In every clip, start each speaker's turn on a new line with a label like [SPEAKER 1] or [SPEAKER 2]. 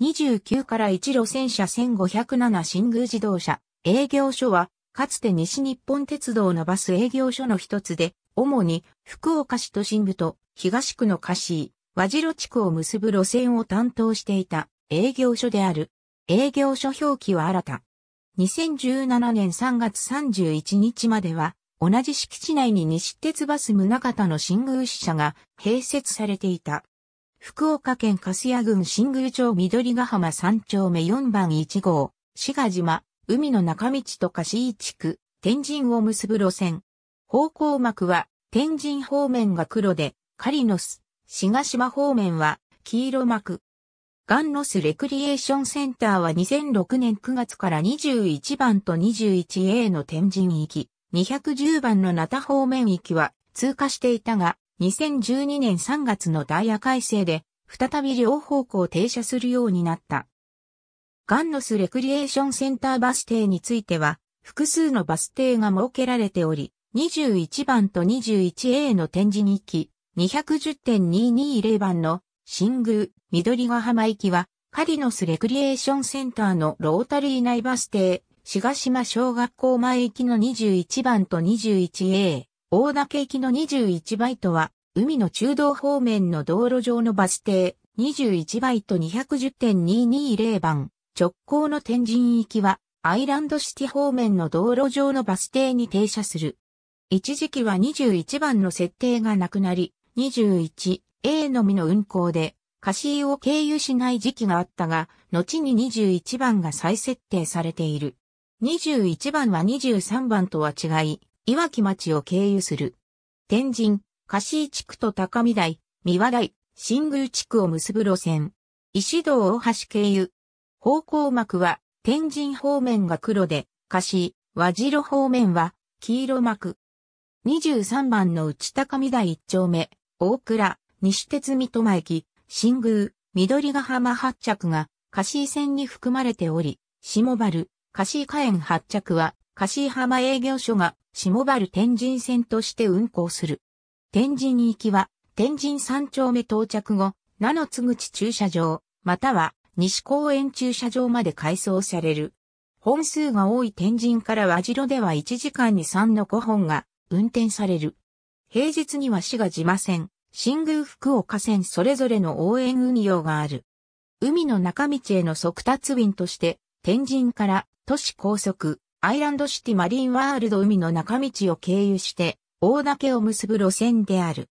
[SPEAKER 1] 29から1路線車1507新宮自動車営業所は、かつて西日本鉄道のバス営業所の一つで、主に福岡市都心部と東区の柏市、和白地区を結ぶ路線を担当していた営業所である。営業所表記は新た。2017年3月31日までは、同じ敷地内に西鉄バス宗方の新宮支社が併設されていた。福岡県粕屋郡新宮町緑ヶ浜三丁目4番1号、志賀島、海の中道と貸井地区、天神を結ぶ路線。方向幕は、天神方面が黒で、カリノス、志賀島方面は、黄色幕。ガンノスレクリエーションセンターは2006年9月から21番と 21A の天神行き、210番の那田方面行きは通過していたが、2012年3月のダイヤ改正で、再び両方向停車するようになった。ガンノスレクリエーションセンターバス停については、複数のバス停が設けられており、21番と 21A の展示に行き、210.220番の新宮緑ヶ浜行きは、カリノスレクリエーションセンターのロータリー内バス停、志賀島小学校前行きの21番と 21A、大岳行きの21バイトは、海の中道方面の道路上のバス停、21バイト210.220番、直行の天神行きは、アイランドシティ方面の道路上のバス停に停車する。一時期は21番の設定がなくなり、21A のみの運行で、貸しを経由しない時期があったが、後に21番が再設定されている。21番は23番とは違い、いわき町を経由する。天神、貸椎地区と高見台、三和台、新宮地区を結ぶ路線。石堂大橋経由。方向幕は天神方面が黒で、貸椎・和白方面は黄色幕。23番の内高見台1丁目、大倉、西鉄三笘駅、新宮、緑ヶ浜発着が、貸椎線に含まれており、下原、貸椎、火園発着は、貸椎浜営業所が下原天神線として運行する。天神に行きは、天神三丁目到着後、七津口駐車場、または西公園駐車場まで改装される。本数が多い天神から和城では1時間に3の5本が運転される。平日には滋ませ線、新宮福岡線それぞれの応援運用がある。海の中道への速達便として、天神から都市高速、アイランドシティマリンワールド海の中道を経由して、大岳を結ぶ路線である。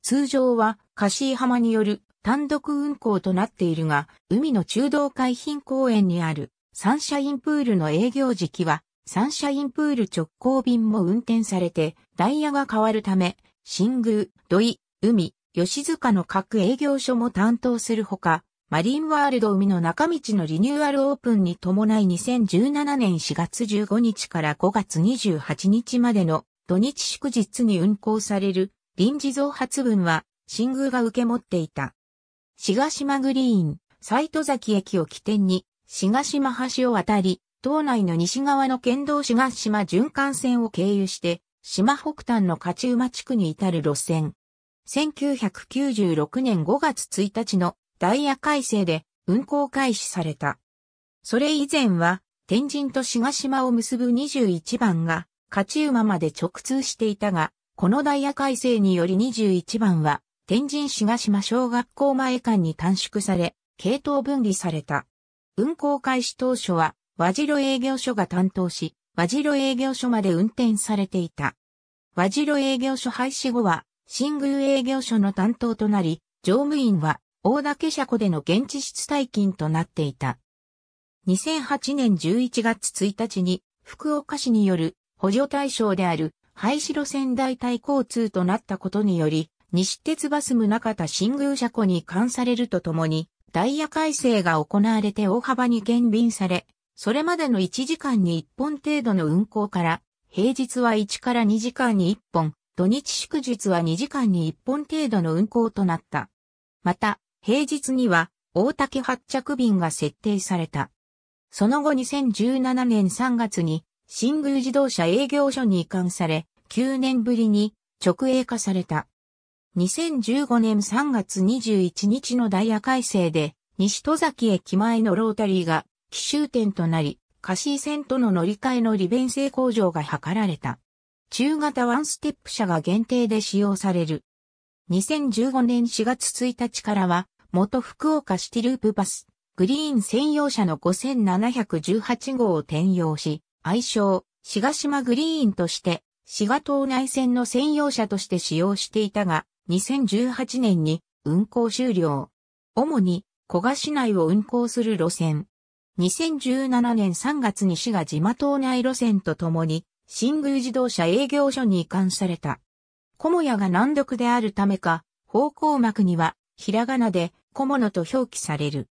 [SPEAKER 1] 通常は、カシー浜による単独運行となっているが、海の中道海浜公園にあるサンシャインプールの営業時期は、サンシャインプール直行便も運転されて、ダイヤが変わるため、新宮、土井、海、吉塚の各営業所も担当するほか、マリンワールド海の中道のリニューアルオープンに伴い2017年4月15日から5月28日までの土日祝日に運行される臨時増発分は新宮が受け持っていた。志賀島グリーン、サイト崎駅を起点に志賀島橋を渡り、島内の西側の県道志賀島循環線を経由して島北端の勝馬地区に至る路線。1996年5月1日のダイヤ改正で運行開始された。それ以前は、天神と志賀島を結ぶ21番が、勝馬まで直通していたが、このダイヤ改正により21番は、天神志賀島小学校前間に短縮され、系統分離された。運行開始当初は、和白営業所が担当し、和白営業所まで運転されていた。和白営業所廃止後は、新宮営業所の担当となり、乗務員は大岳車庫での現地室退勤となっていた。2008年11月1日に福岡市による補助対象である廃止路線代替交通となったことにより、西鉄バス宗田新宮車庫に関されるとともに、ダイヤ改正が行われて大幅に減便され、それまでの1時間に1本程度の運行から、平日は1から2時間に1本、土日祝日は2時間に1本程度の運行となった。また、平日には大竹発着便が設定された。その後2017年3月に新宮自動車営業所に移管され、9年ぶりに直営化された。2015年3月21日のダイヤ改正で、西戸崎駅前のロータリーが奇襲点となり、貸井線との乗り換えの利便性向上が図られた。中型ワンステップ車が限定で使用される。2015年4月1日からは、元福岡シティループバス、グリーン専用車の5718号を転用し、愛称、滋賀島グリーンとして、滋賀島内線の専用車として使用していたが、2018年に運行終了。主に、古賀市内を運行する路線。2017年3月に市が島島内路線とともに、新宮自動車営業所に移管された。モ屋が難読であるためか、方向幕には、ひらがなで、小物と表記される。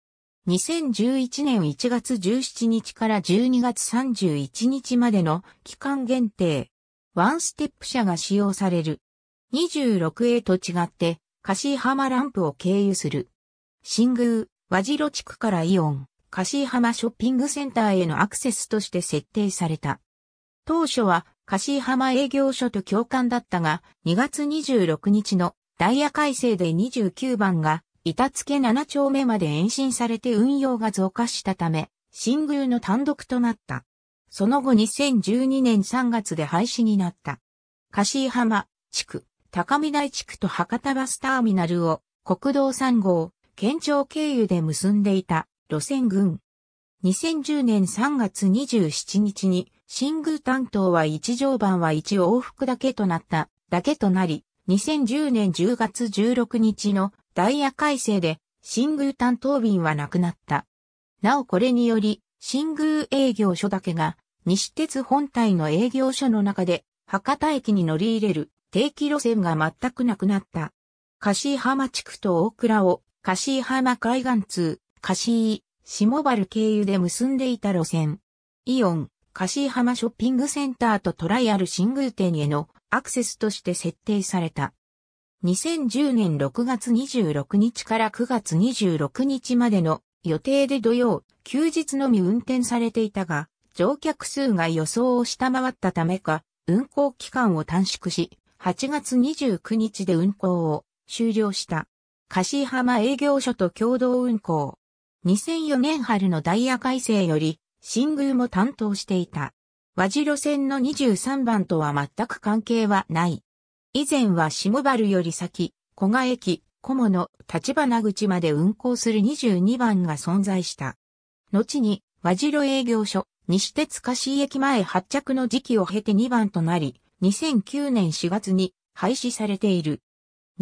[SPEAKER 1] 2011年1月17日から12月31日までの期間限定。ワンステップ車が使用される。26A と違って、ハ浜ランプを経由する。新宮、和白地区からイオン、ハ浜ショッピングセンターへのアクセスとして設定された。当初は柏浜営業所と共感だったが、2月26日のダイヤ改正で29番が、板付け7丁目まで延伸されて運用が増加したため、新宮の単独となった。その後2012年3月で廃止になった。柏浜地区、高見台地区と博多バスターミナルを国道3号、県庁経由で結んでいた路線群。2010年3月27日に新宮担当は1乗番は1往復だけとなった、だけとなり、2010年10月16日のダイヤ改正で、新宮担当便はなくなった。なおこれにより、新宮営業所だけが、西鉄本体の営業所の中で、博多駅に乗り入れる定期路線が全くなくなった。柏浜地区と大倉を、柏浜海岸通、柏井、下原経由で結んでいた路線。イオン、ハ浜ショッピングセンターとトライアル新宮店へのアクセスとして設定された。2010年6月26日から9月26日までの予定で土曜、休日のみ運転されていたが、乗客数が予想を下回ったためか、運行期間を短縮し、8月29日で運行を終了した。ハ浜営業所と共同運行。2004年春のダイヤ改正より、新宮も担当していた。和白路線の23番とは全く関係はない。以前は下原より先、小賀駅、小物、立花口まで運行する22番が存在した。後に、和白路営業所、西鉄菓子駅前発着の時期を経て2番となり、2009年4月に廃止されている。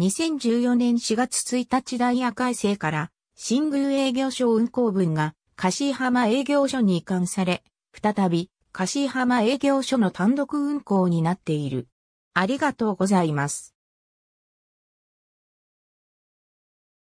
[SPEAKER 1] 2014年4月1日ダイヤ改正から、新宮営業所運行分が柏浜営業所に移管され、再び、柏浜営業所の単独運行になっている。ありがとうございます。